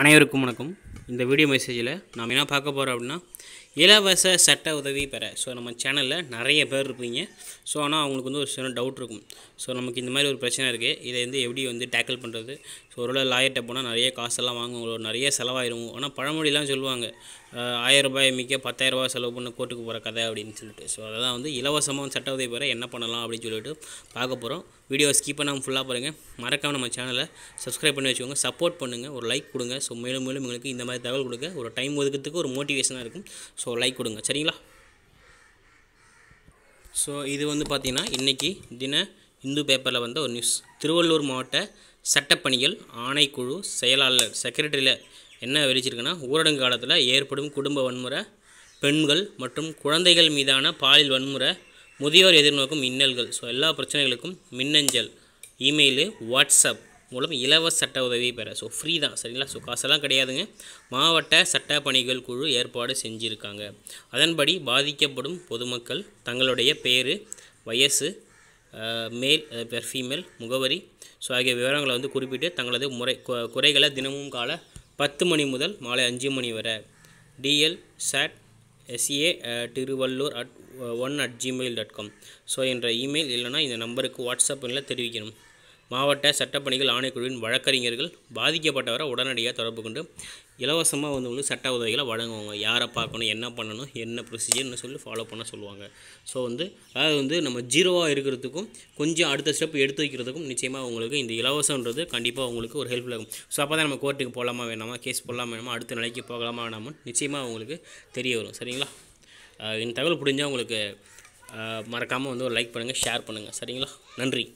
அனைவருக்கும் வணக்கம் இந்த வீடியோ மெசேஜில் நாம் என்ன பார்க்க போகிறோம் அப்படின்னா இலவச சட்ட உதவி பெற ஸோ நம்ம சேனலில் நிறைய பேர் இருப்பீங்க ஸோ ஆனால் அவங்களுக்கு வந்து ஒரு சில டவுட் இருக்கும் ஸோ நமக்கு இந்த மாதிரி ஒரு பிரச்சனை இருக்குது இதை வந்து எப்படி வந்து டேக்கிள் பண்ணுறது ஸோ ஒரு லாயர்கிட்ட போனால் நிறைய காசெல்லாம் வாங்குவோம் நிறைய செலவாயிடும் ஆனால் பழமொழிலாம் சொல்லுவாங்க ஆயிரம் ரூபாய் மிக்க பத்தாயிரரூபா செலவு பண்ண கோர்ட்டுக்கு போகிற கதை அப்படின்னு சொல்லிட்டு ஸோ அதெல்லாம் வந்து இலவசமாக சட்ட உதவி பெற என்ன பண்ணலாம் அப்படின்னு சொல்லிட்டு பார்க்க போகிறோம் வீடியோ ஸ்கிப் பண்ணாமல் ஃபுல்லாக பாருங்கள் மறக்காமல் நம்ம சேனலை சப்ஸ்கிரைப் பண்ணி வச்சுக்கோங்க சப்போர்ட் பண்ணுங்கள் ஒரு லைக் கொடுங்க ஸோ மேலும் மேலும் எங்களுக்கு இந்த மாதிரி தகவல் கொடுக்க ஒரு டைம் ஒதுக்கிறதுக்கு ஒரு மோட்டிவேஷனாக இருக்கும் ஸோ லைக் கொடுங்க சரிங்களா ஸோ இது வந்து பார்த்திங்கன்னா இன்றைக்கி தின இந்து பேப்பரில் வந்த ஒரு நியூஸ் திருவள்ளூர் மாவட்ட சட்டப்பணிகள் ஆணைக்குழு செயலாளர் செக்ரட்டரியில் என்ன வெளிச்சிருக்குன்னா ஊரடங்கு காலத்தில் ஏற்படும் குடும்ப வன்முறை பெண்கள் மற்றும் குழந்தைகள் மீதான பாலியல் வன்முறை முதியோர் எதிர்நோக்கும் மின்னல்கள் ஸோ எல்லா பிரச்சனைகளுக்கும் மின்னஞ்சல் இமெயிலு வாட்ஸ்அப் மூலம் இலவச சட்ட உதவி பெற ஸோ ஃப்ரீ தான் சரிங்களா ஸோ காசெல்லாம் கிடையாதுங்க மாவட்ட சட்ட பணிகள் குழு ஏற்பாடு செஞ்சுருக்காங்க அதன்படி பாதிக்கப்படும் பொதுமக்கள் தங்களுடைய பேர் வயசு மேல் பெர் ஃபீமேல் முகவரி ஸோ ஆகிய விவரங்களை வந்து குறிப்பிட்டு தங்களது முறை குறைகளை தினமும் கால பத்து மணி முதல் மாலை அஞ்சு மணி வரை DL chat SA Tiruvallur at one at Gmail dot com so என்ற இமெயில் இல்லைனா இந்த நம்பருக்கு வாட்ஸ்அப் இல்லை தெரிவிக்கணும் மாவட்ட சட்டப்பணிகள் ஆணைக்குழுவின் வழக்கறிஞர்கள் பாதிக்கப்பட்டவரை உடனடியாக தொடர்பு கொண்டு இலவசமாக வந்து உங்களுக்கு சட்ட உதவிகளை வழங்குவாங்க யாரை பார்க்கணும் என்ன பண்ணணும் என்ன ப்ரொசீஜர்னு சொல்லி ஃபாலோ பண்ண சொல்லுவாங்க ஸோ வந்து அதாவது வந்து நம்ம ஜீரோவாக இருக்கிறதுக்கும் கொஞ்சம் அடுத்த ஸ்டெப் எடுத்து வைக்கிறதுக்கும் நிச்சயமாக உங்களுக்கு இந்த இலவசன்றது கண்டிப்பாக உங்களுக்கு ஒரு ஹெல்ப்ஃபுல்லாக இருக்கும் ஸோ அப்போ தான் நம்ம கோர்ட்டுக்கு போகலாமா வேணாமா கேஸ் போடலாமா வேணாமா அடுத்த நிலைக்கு போகலாமா வேணாமான்னு நிச்சயமாக உங்களுக்கு தெரிய வரும் சரிங்களா இந்த தகவல் புரிஞ்சால் உங்களுக்கு மறக்காமல் வந்து ஒரு லைக் பண்ணுங்கள் ஷேர் பண்ணுங்கள் சரிங்களா நன்றி